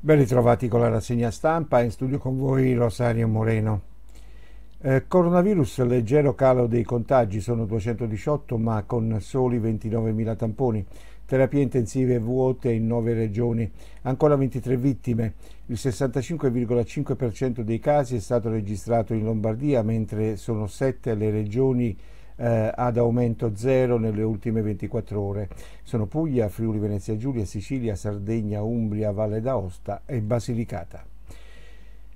Ben ritrovati con la rassegna stampa, in studio con voi Rosario Moreno. Eh, coronavirus, leggero calo dei contagi, sono 218 ma con soli 29.000 tamponi, terapie intensive vuote in nove regioni, ancora 23 vittime, il 65,5% dei casi è stato registrato in Lombardia mentre sono 7 le regioni eh, ad aumento zero nelle ultime 24 ore. Sono Puglia, Friuli Venezia Giulia, Sicilia, Sardegna, Umbria, Valle d'Aosta e Basilicata.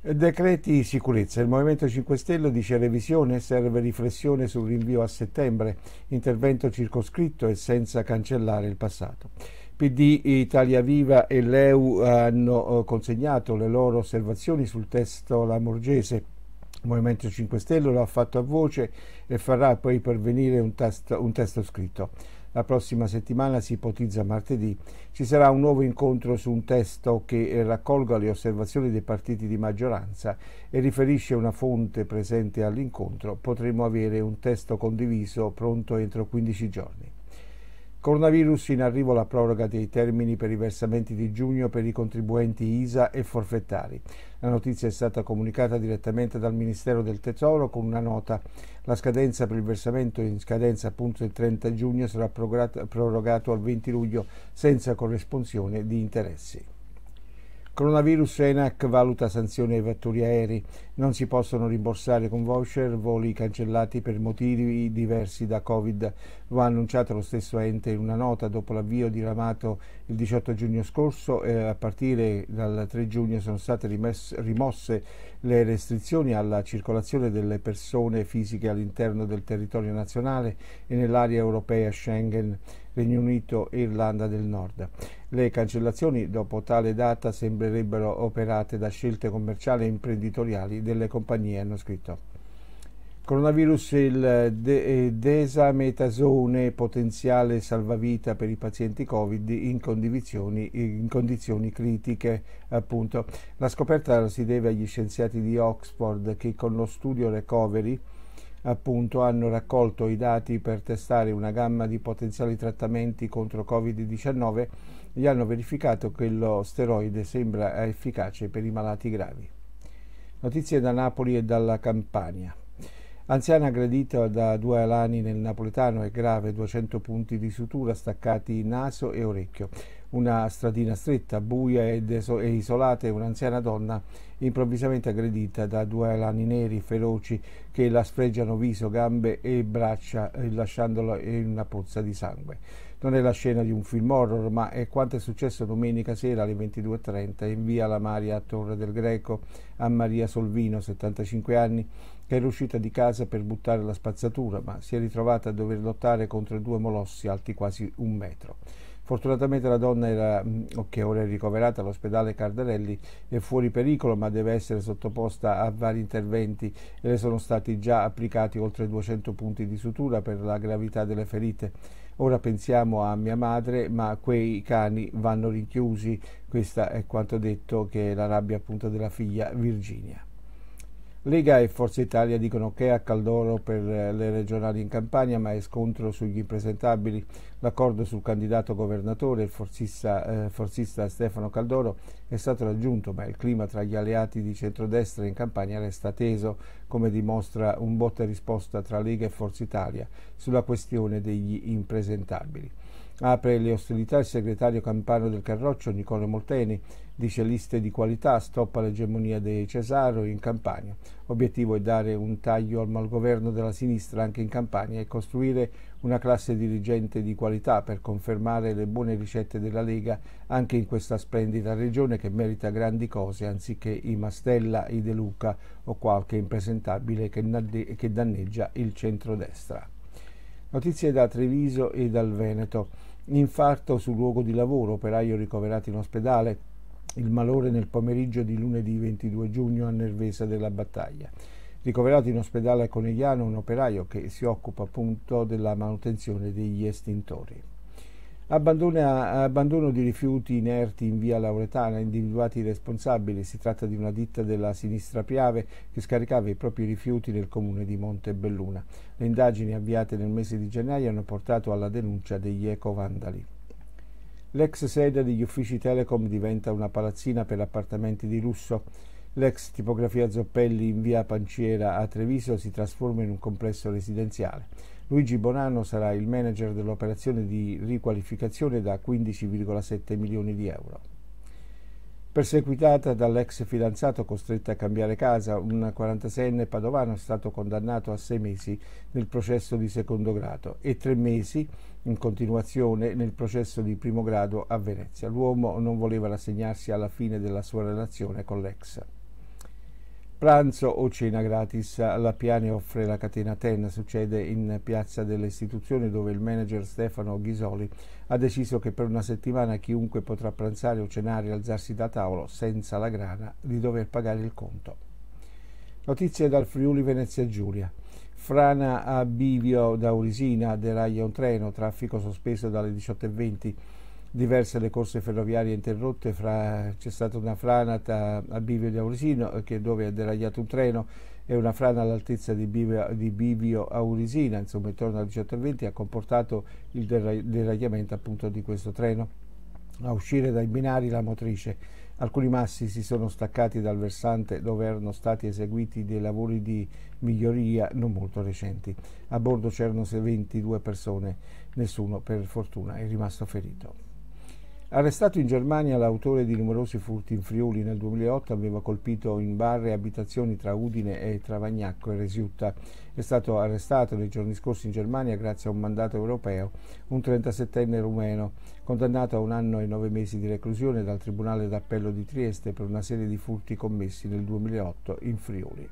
Decreti sicurezza. Il Movimento 5 Stelle dice revisione, serve riflessione sul rinvio a settembre, intervento circoscritto e senza cancellare il passato. PD, Italia Viva e l'EU hanno eh, consegnato le loro osservazioni sul testo lamorgese. Il Movimento 5 Stelle lo ha fatto a voce e farà poi pervenire un, test, un testo scritto. La prossima settimana, si ipotizza martedì, ci sarà un nuovo incontro su un testo che eh, raccolga le osservazioni dei partiti di maggioranza e riferisce una fonte presente all'incontro. Potremo avere un testo condiviso pronto entro 15 giorni. Coronavirus in arrivo la proroga dei termini per i versamenti di giugno per i contribuenti ISA e forfettari. La notizia è stata comunicata direttamente dal Ministero del Tesoro con una nota. La scadenza per il versamento in scadenza appunto il 30 giugno sarà prorogato al 20 luglio senza corresponsione di interessi. Coronavirus ENAC valuta sanzioni ai vettori aerei. Non si possono rimborsare con voucher voli cancellati per motivi diversi da Covid. Lo ha annunciato lo stesso ente in una nota dopo l'avvio diramato il 18 giugno scorso e eh, a partire dal 3 giugno sono state rimesse, rimosse le restrizioni alla circolazione delle persone fisiche all'interno del territorio nazionale e nell'area europea Schengen. Regno Unito e Irlanda del Nord. Le cancellazioni dopo tale data sembrerebbero operate da scelte commerciali e imprenditoriali delle compagnie, hanno scritto. Coronavirus il de- eh, desametasone potenziale salvavita per i pazienti Covid in in condizioni critiche. Appunto. La scoperta si deve agli scienziati di Oxford che con lo studio Recovery appunto hanno raccolto i dati per testare una gamma di potenziali trattamenti contro Covid-19 e hanno verificato che lo steroide sembra efficace per i malati gravi. Notizie da Napoli e dalla Campania. Anziano aggredita da due alani nel napoletano e grave 200 punti di sutura staccati naso e orecchio. Una stradina stretta, buia e, e isolata e un'anziana donna improvvisamente aggredita da due alani neri feroci che la sfregiano viso, gambe e braccia eh, lasciandola in una pozza di sangue non è la scena di un film horror, ma è quanto è successo domenica sera alle 22.30 in via La Maria a Torre del Greco a Maria Solvino, 75 anni, che era uscita di casa per buttare la spazzatura, ma si è ritrovata a dover lottare contro due molossi alti quasi un metro. Fortunatamente la donna era, che mm, ora è ricoverata all'ospedale Cardarelli è fuori pericolo ma deve essere sottoposta a vari interventi e le sono stati già applicati oltre 200 punti di sutura per la gravità delle ferite. Ora pensiamo a mia madre, ma quei cani vanno rinchiusi. Questa è quanto detto che è la rabbia appunto della figlia Virginia. Lega e Forza Italia dicono che a Caldoro per eh, le regionali in Campania, ma è scontro sugli impresentabili. L'accordo sul candidato governatore, il forzista, eh, forzista, Stefano Caldoro, è stato raggiunto, ma il clima tra gli alleati di centrodestra in Campania resta teso, come dimostra un botta e risposta tra Lega e Forza Italia sulla questione degli impresentabili. Apre le ostilità il segretario campano del Carroccio Nicolo Molteni, dice liste di qualità, stoppa l'egemonia dei Cesaro in Campania. Obiettivo è dare un taglio al malgoverno della sinistra anche in Campania e costruire una classe dirigente di qualità per confermare le buone ricette della Lega anche in questa splendida regione che merita grandi cose anziché i Mastella, i De Luca o qualche impresentabile che danneggia il centrodestra. Notizie da Treviso e dal Veneto infarto sul luogo di lavoro, operaio ricoverato in ospedale, il malore nel pomeriggio di lunedì 22 giugno a Nervesa della Battaglia. Ricoverato in ospedale a Conegliano un operaio che si occupa appunto della manutenzione degli estintori abbandono di rifiuti inerti in via Lauretana, individuati i responsabili. Si tratta di una ditta della sinistra Piave che scaricava i propri rifiuti nel comune di Montebelluna. Le indagini avviate nel mese di gennaio hanno portato alla denuncia degli ecovandali. L'ex sede degli uffici Telecom diventa una palazzina per appartamenti di lusso. L'ex tipografia Zoppelli in via Panciera a Treviso si trasforma in un complesso residenziale. Luigi Bonanno sarà il manager dell'operazione di riqualificazione da 15,7 milioni di euro. Perseguitata dall'ex fidanzato costretta a cambiare casa, un 46enne padovano è stato condannato a sei mesi nel processo di secondo grado e tre mesi in continuazione nel processo di primo grado a Venezia. L'uomo non voleva rassegnarsi alla fine della sua relazione con l'ex. Pranzo o cena gratis, la Piani offre la catena Ten, succede in Piazza delle Istituzioni dove il manager Stefano Ghisoli ha deciso che per una settimana chiunque potrà pranzare o cenare e alzarsi da tavolo senza la grana di dover pagare il conto. Notizie dal Friuli Venezia Giulia. Frana a Bivio da Urisina deraglia un treno, traffico sospeso dalle 18.20 diverse le corse ferroviarie interrotte, fra, c'è stata una franata a Bivio di Aurisino dove è deragliato un treno e una frana all'altezza di Bivio, di Bivio Aurisina, insomma intorno alle 18.20 ha comportato il deragliamento appunto di questo treno. A uscire dai binari la motrice. Alcuni massi si sono staccati dal versante dove erano stati eseguiti dei lavori di miglioria non molto recenti. A bordo c'erano 22 persone, nessuno per fortuna è rimasto ferito. Arrestato in Germania, l'autore di numerosi furti in Friuli nel 2008 aveva colpito in barre e abitazioni tra Udine e Travagnacco e Resiutta. È stato arrestato nei giorni scorsi in Germania grazie a un mandato europeo, un 37enne rumeno, condannato a un anno e nove mesi di reclusione dal Tribunale d'Appello di Trieste per una serie di furti commessi nel 2008 in Friuli.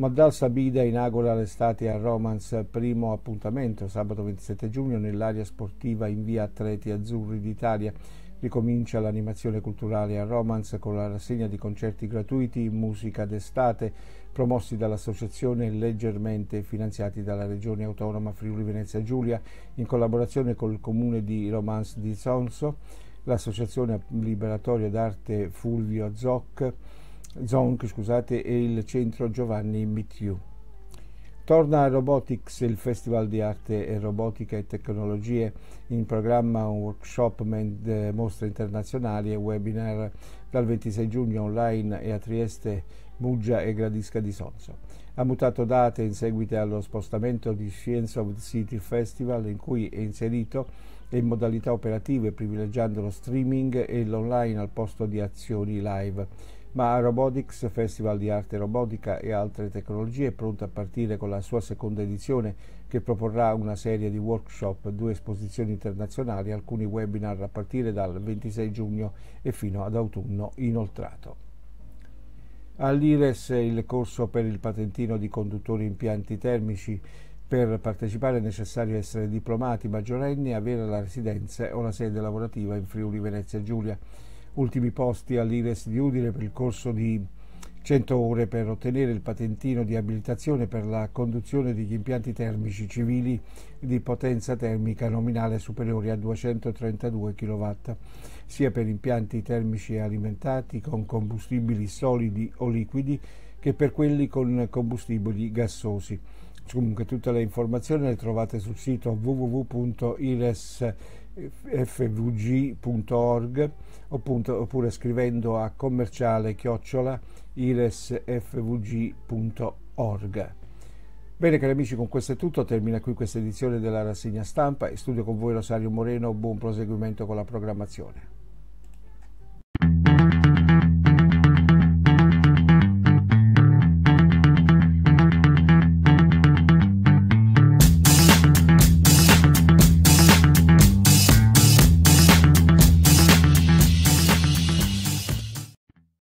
Madal Sabida inaugura l'estate a Romans, primo appuntamento sabato 27 giugno nell'area sportiva in via Atleti Azzurri d'Italia. Ricomincia l'animazione culturale a Romans con la rassegna di concerti gratuiti in musica d'estate promossi dall'associazione e leggermente finanziati dalla Regione Autonoma Friuli Venezia Giulia in collaborazione col comune di Romans di Sonso, l'associazione liberatoria d'arte Fulvio Zoc Zonk scusate, e il centro Giovanni Mittiu. Torna a Robotics, il Festival di Arte e Robotica e Tecnologie, in programma un workshop, mostre internazionali e webinar dal 26 giugno online e a Trieste, Muggia e Gradisca di Sonzo. Ha mutato date in seguito allo spostamento di Science of the City Festival in cui è inserito in modalità operative privilegiando lo streaming e l'online al posto di azioni live ma Robotics Festival di Arte Robotica e altre tecnologie è pronto a partire con la sua seconda edizione che proporrà una serie di workshop, due esposizioni internazionali, alcuni webinar a partire dal 26 giugno e fino ad autunno inoltrato. All'IRES il corso per il patentino di conduttori impianti termici per partecipare è necessario essere diplomati maggiorenni, e avere la residenza o la sede lavorativa in Friuli Venezia Giulia ultimi posti all'Ires di Udine per il corso di 100 ore per ottenere il patentino di abilitazione per la conduzione degli impianti termici civili di potenza termica nominale superiore a 232 kW, sia per impianti termici alimentati con combustibili solidi o liquidi che per quelli con combustibili gassosi. Comunque tutte le informazioni le trovate sul sito www.iresfvg.org oppure scrivendo a commerciale chiocciola ilesfvg.org. Bene cari amici, con questo è tutto, termina qui questa edizione della rassegna stampa e studio con voi Rosario Moreno, buon proseguimento con la programmazione.